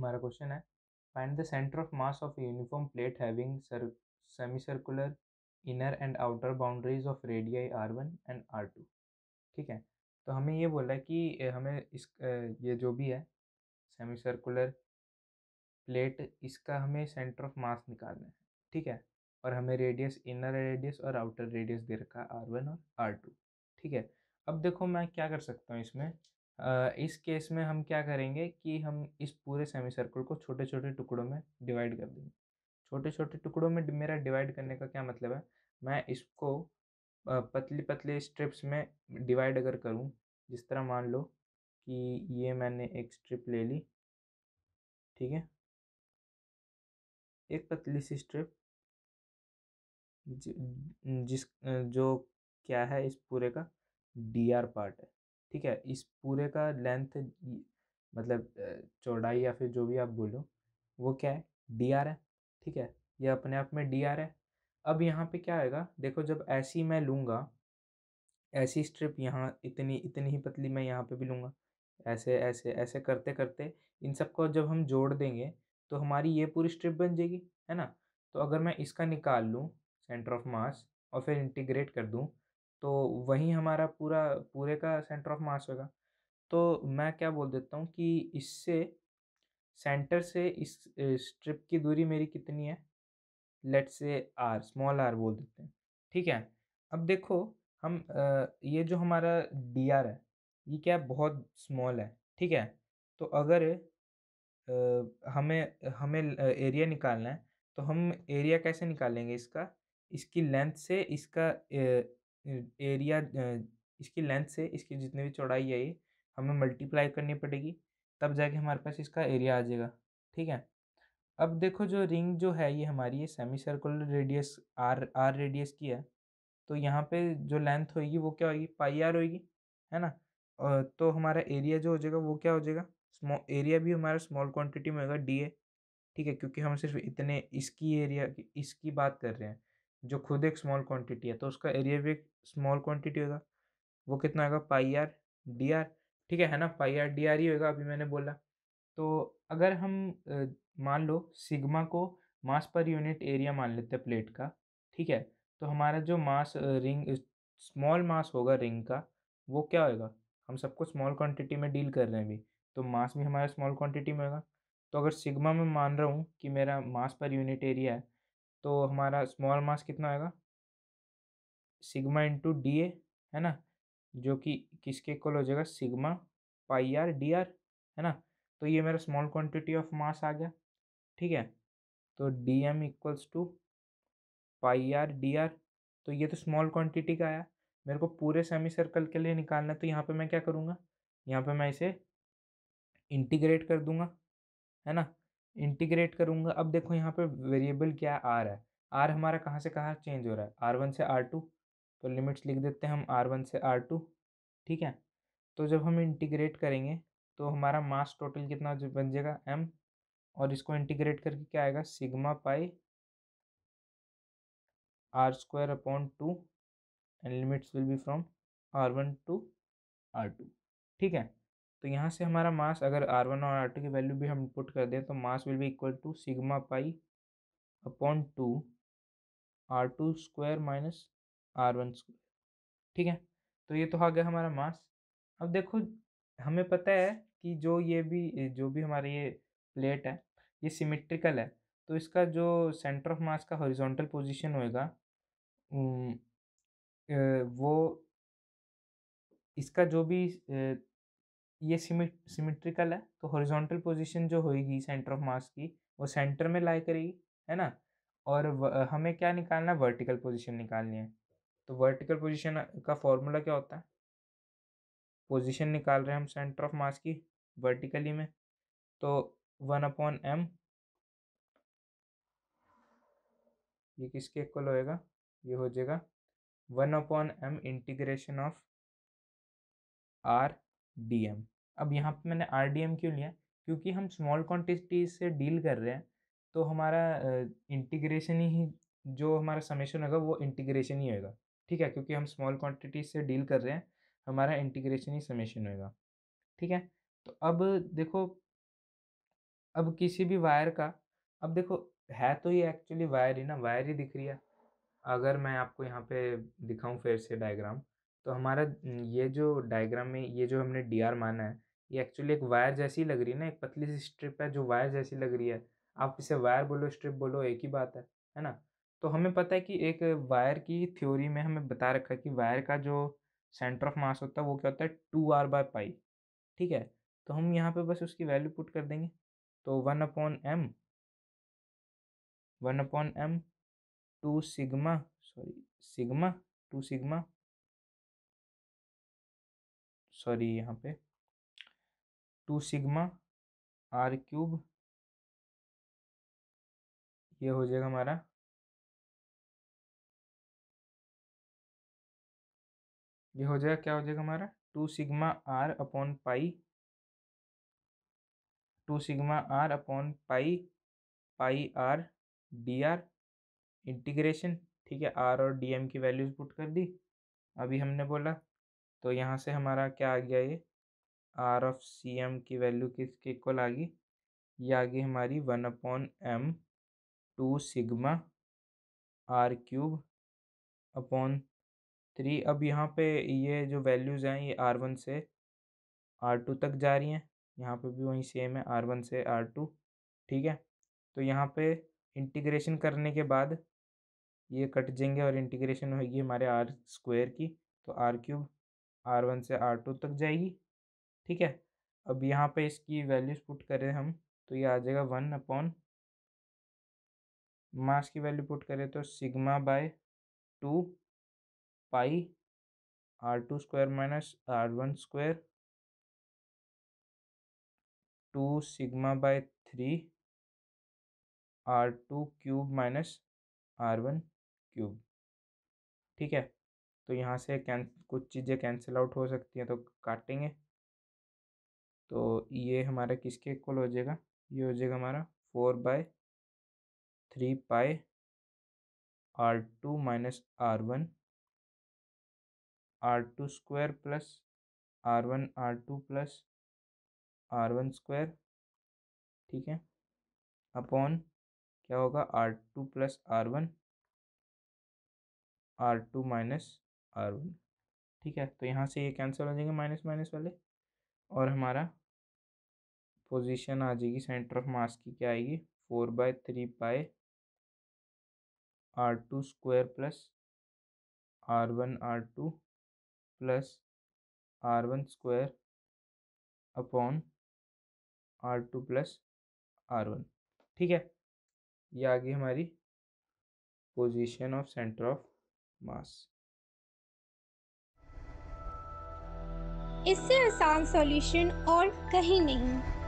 हमारा क्वेश्चन है find the centre of mass of uniform plate having semicircular inner and outer boundaries of radii R one and R two ठीक है तो हमें ये बोला है कि हमें इस ये जो भी है सेमी सर्कुलर प्लेट इसका हमें सेंटर ऑफ मास निकालना है ठीक है और हमें रेडियस इनर रेडियस और आउटर रेडियस दे रखा है आर वन और आर टू ठीक है अब देखो मैं क्या कर सकता हूँ इसमें इस केस में हम क्या करेंगे कि हम इस पूरे सेमी सर्कल को छोटे छोटे टुकड़ों में डिवाइड कर देंगे छोटे छोटे टुकड़ों में मेरा डिवाइड करने का क्या मतलब है मैं इसको पतली पतली स्ट्रिप्स में डिवाइड अगर करूँ जिस तरह मान लो कि ये मैंने एक स्ट्रिप ले ली ठीक है एक पतली सी स्ट्रिप जिस जो क्या है इस पूरे का डी आर पार्ट है ठीक है इस पूरे का लेंथ मतलब चौड़ाई या फिर जो भी आप बोलो वो क्या है डी आर है ठीक है ये अपने आप में डी आर है अब यहाँ पे क्या आएगा देखो जब ऐसी मैं लूँगा ऐसी स्ट्रिप यहाँ इतनी इतनी ही पतली मैं यहाँ पे भी लूँगा ऐसे ऐसे ऐसे करते करते इन सबको जब हम जोड़ देंगे तो हमारी ये पूरी स्ट्रिप बन जाएगी है ना तो अगर मैं इसका निकाल लूँ सेंटर ऑफ मास और फिर इंटीग्रेट कर दूँ तो वहीं हमारा पूरा पूरे का सेंटर ऑफ मास होगा तो मैं क्या बोल देता हूँ कि इससे सेंटर से इस स्ट्रिप की दूरी मेरी कितनी है लेट से आर स्मॉल आर बोल देते हैं ठीक है अब देखो हम ये जो हमारा डी आर है ये क्या बहुत स्मॉल है ठीक है तो अगर हमें हमें एरिया निकालना है तो हम एरिया कैसे निकालेंगे इसका इसकी लेंथ से इसका एरिया इसकी लेंथ से इसकी जितनी भी चौड़ाई है ये हमें मल्टीप्लाई करनी पड़ेगी तब जाके हमारे पास इसका एरिया आ जाएगा ठीक है अब देखो जो रिंग जो है ये हमारी ये semicircular radius R R radius की है तो यहाँ पे जो लेंथ होगी वो क्या होगी पाई आर होगी है ना तो हमारा एरिया जो हो जाएगा वो क्या हो जाएगा स्मॉल एरिया भी हमारा स्मॉल क्वांटिटी में होगा डी ए ठीक है क्योंकि हम सिर्फ इतने इसकी एरिया की इसकी बात कर रहे हैं जो खुद एक स्मॉल क्वांटिटी है तो उसका एरिया भी एक स्मॉल क्वांटिटी होगा वो कितना होगा पाई आर डी आर ठीक है है ना पाई आर डी आर ही होगा अभी मैंने बोला तो अगर हम मान लो सिग्मा को मास पर यूनिट एरिया मान लेते हैं प्लेट का ठीक है तो हमारा जो मास रिंग स्मॉल मास होगा रिंग का वो क्या होगा हम सबको स्मॉल क्वांटिटी में डील कर रहे हैं अभी तो मास भी हमारा स्मॉल क्वांटिटी में होगा तो अगर सिग्मा में मान रहा हूँ कि मेरा मास पर यूनिट एरिया है तो हमारा स्मॉल मास कितना आएगा सिग्मा इंटू डी ए है ना जो कि किसके इक्वल हो जाएगा sigma pi R D R है ना तो ये मेरा स्मॉल क्वांटिटी ऑफ मास आ गया ठीक है तो D M equals to pi R D R तो ये तो स्मॉल क्वांटिटी का आया मेरे को पूरे सेमी सर्कल के लिए निकालना तो यहाँ पे मैं क्या करूँगा यहाँ पे मैं इसे इंटीग्रेट कर दूँगा है ना इंटीग्रेट करूँगा अब देखो यहाँ पे वेरिएबल क्या है आर है आर हमारा कहाँ से कहाँ चेंज हो रहा है आर वन से आर टू तो लिमिट्स लिख देते हैं हम आर वन से आर टू ठीक है तो जब हम इंटीग्रेट करेंगे तो हमारा मास टोटल कितना बन जाएगा एम और इसको इंटीग्रेट करके क्या आएगा sigma pi R square upon two and limits will be from R one to R two ठीक है तो यहाँ से हमारा मास अगर आर वन और आर टू की वैल्यू भी हम पुट कर दें तो मास विल भी equal to sigma pi upon two R two square minus R one square ठीक है तो ये तो आ गया हमारा मास अब देखो हमें पता है कि जो ये भी जो भी हमारी ये प्लेट है ये सिमेट्रिकल है तो इसका जो सेंटर ऑफ मास का हॉरिजॉन्टल पोजिशन होएगा वो इसका जो भी ये सिमेट्रिकल है तो हॉरिजॉन्टल पोजीशन जो होगी सेंटर ऑफ मास की वो सेंटर में लाई करेगी है ना और हमें क्या निकालना है वर्टिकल पोजीशन निकालनी है तो वर्टिकल पोजीशन का फॉर्मूला क्या होता है पोजीशन निकाल रहे हैं हम सेंटर ऑफ मास की वर्टिकली में तो वन अपॉन एम ये किसके इक्वल होएगा ये हो जाएगा one upon M integration of R D M अब यहाँ पे मैंने आर क्यों लिया क्योंकि हम स्मॉल क्वांटिटी से डील कर रहे हैं तो हमारा इंटीग्रेशन ही जो हमारा समेशन होगा वो इंटीग्रेशन ही होगा ठीक है क्योंकि हम स्मॉल क्वांटिटी से डील कर रहे हैं हमारा इंटीग्रेशन ही समेशन होगा ठीक है तो अब देखो अब किसी भी वायर का अब देखो है तो ये एक्चुअली वायर ही ना वायर ही दिख रही है अगर मैं आपको यहाँ पे दिखाऊं फिर से डायग्राम तो हमारा ये जो डायग्राम में ये जो हमने डी आर माना है ये एक्चुअली एक वायर जैसी लग रही है ना एक पतली सी स्ट्रिप है जो वायर जैसी लग रही है आप इसे वायर बोलो स्ट्रिप बोलो एक ही बात है है ना तो हमें पता है कि एक वायर की थ्योरी में हमें बता रखा है कि वायर का जो सेंटर ऑफ मास होता है वो क्या होता है टू आर बाय पाई ठीक है तो हम यहाँ पे बस उसकी वैल्यू पुट कर देंगे तो one upon M one upon M two sigma sorry sigma two sigma sorry यहाँ पे टू सिग्मा आर क्यूब ये हो जाएगा हमारा ये हो जाएगा क्या हो जाएगा हमारा two sigma R upon pi two sigma R upon pi pi R D R integration ठीक है आर और डी एम की वैल्यूज पुट कर दी अभी हमने बोला तो यहाँ से हमारा क्या आ गया ये आर ऑफ सी एम की वैल्यू किसके इक्वल आ गई ये आ गई हमारी one upon M two sigma R cube upon three अब यहाँ पे ये जो वैल्यूज़ हैं ये आर वन से आर टू तक जा रही हैं यहाँ पे भी वही सेम है आर वन से आर टू ठीक है तो यहाँ पे इंटीग्रेशन करने के बाद ये कट जाएंगे और इंटीग्रेशन होगी हमारे आर स्क्वायर की तो आर क्यूब आर वन से आर टू तक जाएगी ठीक है अब यहाँ पे इसकी वैल्यूज़ पुट करें हम तो ये आ जाएगा वन अपॉन मास की वैल्यू पुट करें तो sigma by two pi R two square minus R one square two sigma by three R two cube minus R one cube ठीक है तो यहाँ से कैं कुछ चीज़ें कैंसिल आउट हो सकती हैं तो काटेंगे तो ये हमारा किसके इक्वल हो जाएगा ये हो जाएगा हमारा four by three pi R two minus R one R two square plus R one R two plus R one square ठीक है अपॉन क्या होगा R two plus R one R two minus R one ठीक है तो यहाँ से ये कैंसिल हो जाएंगे माइनस माइनस वाले और हमारा पोजीशन आ जाएगी सेंटर ऑफ मास की क्या आएगी four by three pi R two square plus R one R two plus R one square upon R two plus R one ठीक है ये आ गई हमारी position of centre of mass इससे आसान सॉल्यूशन और कहीं नहीं